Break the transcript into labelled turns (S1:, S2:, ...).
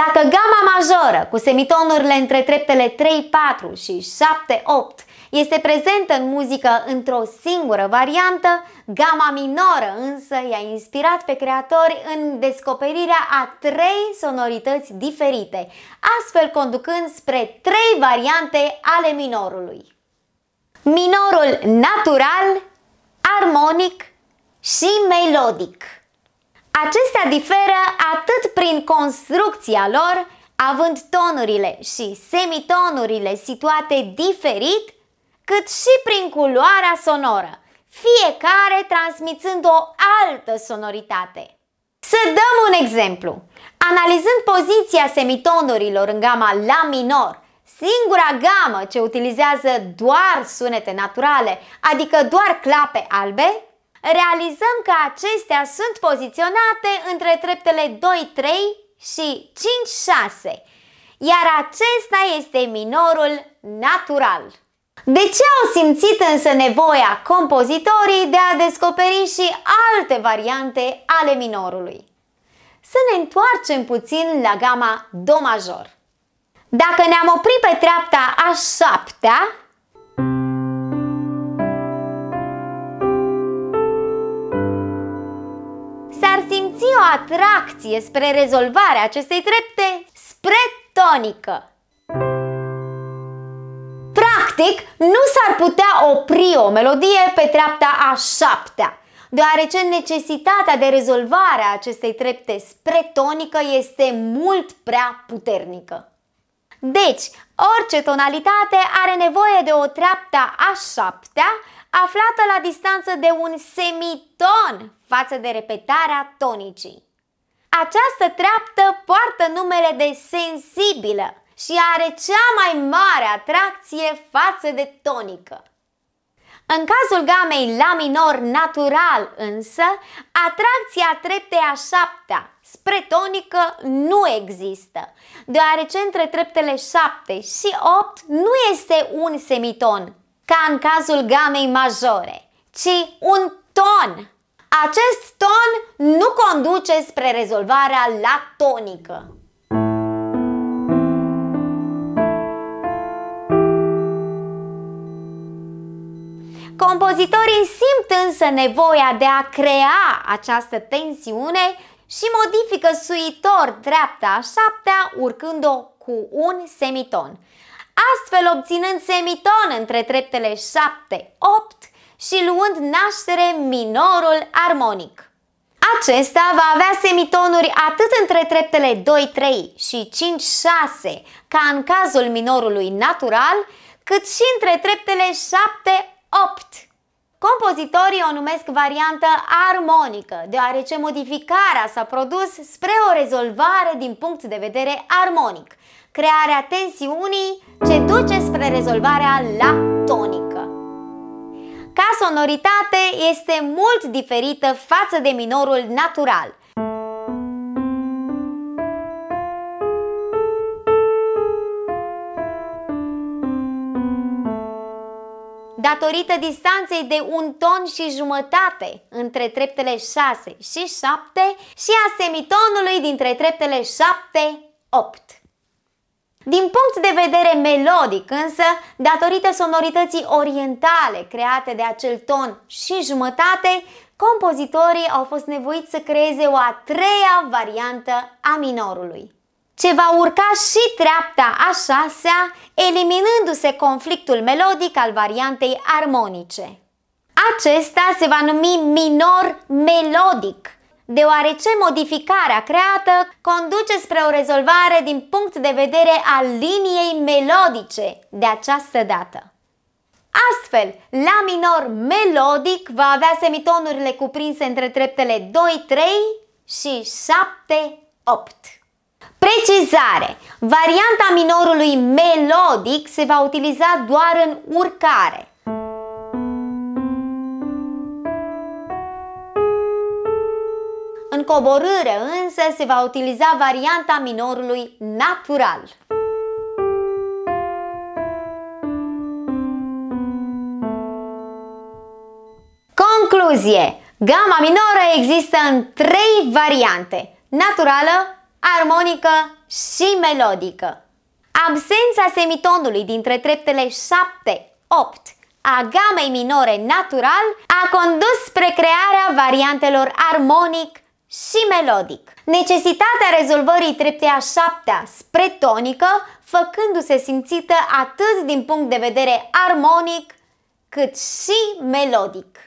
S1: Dacă gama majoră cu semitonurile între treptele 3-4 și 7-8 este prezentă în muzică într-o singură variantă, gama minoră însă i-a inspirat pe creatori în descoperirea a trei sonorități diferite, astfel conducând spre trei variante ale minorului. Minorul natural, armonic și melodic. Acestea diferă atât prin construcția lor, având tonurile și semitonurile situate diferit, cât și prin culoarea sonoră, fiecare transmițând o altă sonoritate. Să dăm un exemplu. Analizând poziția semitonurilor în gama La minor, singura gamă ce utilizează doar sunete naturale, adică doar clape albe, realizăm că acestea sunt poziționate între treptele 2-3 și 5-6, iar acesta este minorul natural. De ce au simțit însă nevoia compozitorii de a descoperi și alte variante ale minorului? Să ne întoarcem puțin la gama Do major. Dacă ne-am oprit pe treapta a șaptea, o atracție spre rezolvarea acestei trepte spre tonică. Practic, nu s-ar putea opri o melodie pe treapta a șaptea, deoarece necesitatea de rezolvare a acestei trepte spre tonică este mult prea puternică. Deci, orice tonalitate are nevoie de o treapta a șaptea aflată la distanță de un semiton față de repetarea tonicii. Această treaptă poartă numele de sensibilă și are cea mai mare atracție față de tonică. În cazul gamei la minor natural însă, atracția treptei a șaptea spre tonică nu există, deoarece între treptele 7 și 8 nu este un semiton, ca în cazul gamei majore, ci un ton. Acest ton nu conduce spre rezolvarea la tonică. Compozitorii simt însă nevoia de a crea această tensiune și modifică suitor dreapta șaptea urcând-o cu un semiton astfel obținând semiton între treptele 7-8 și luând naștere minorul armonic. Acesta va avea semitonuri atât între treptele 2-3 și 5-6, ca în cazul minorului natural, cât și între treptele 7-8. Compozitorii o numesc variantă armonică, deoarece modificarea s-a produs spre o rezolvare din punct de vedere armonic, crearea tensiunii ce duce spre rezolvarea la tonică. Ca sonoritate este mult diferită față de minorul natural – datorită distanței de un ton și jumătate între treptele 6 și 7 și a semitonului dintre treptele 7-8. Din punct de vedere melodic însă, datorită sonorității orientale create de acel ton și jumătate, compozitorii au fost nevoiți să creeze o a treia variantă a minorului ce va urca și treapta a șasea, eliminându-se conflictul melodic al variantei armonice. Acesta se va numi minor melodic, deoarece modificarea creată conduce spre o rezolvare din punct de vedere al liniei melodice de această dată. Astfel, la minor melodic va avea semitonurile cuprinse între treptele 2-3 și 7-8. Precizare! Varianta minorului melodic se va utiliza doar în urcare. În coborâre însă se va utiliza varianta minorului natural. Concluzie! Gama minoră există în trei variante. Naturală, armonică și melodică. Absența semitonului dintre treptele 7, 8 a gamei minore natural a condus spre crearea variantelor armonic și melodic. Necesitatea rezolvării treptei 7 spre tonică, făcându-se simțită atât din punct de vedere armonic, cât și melodic.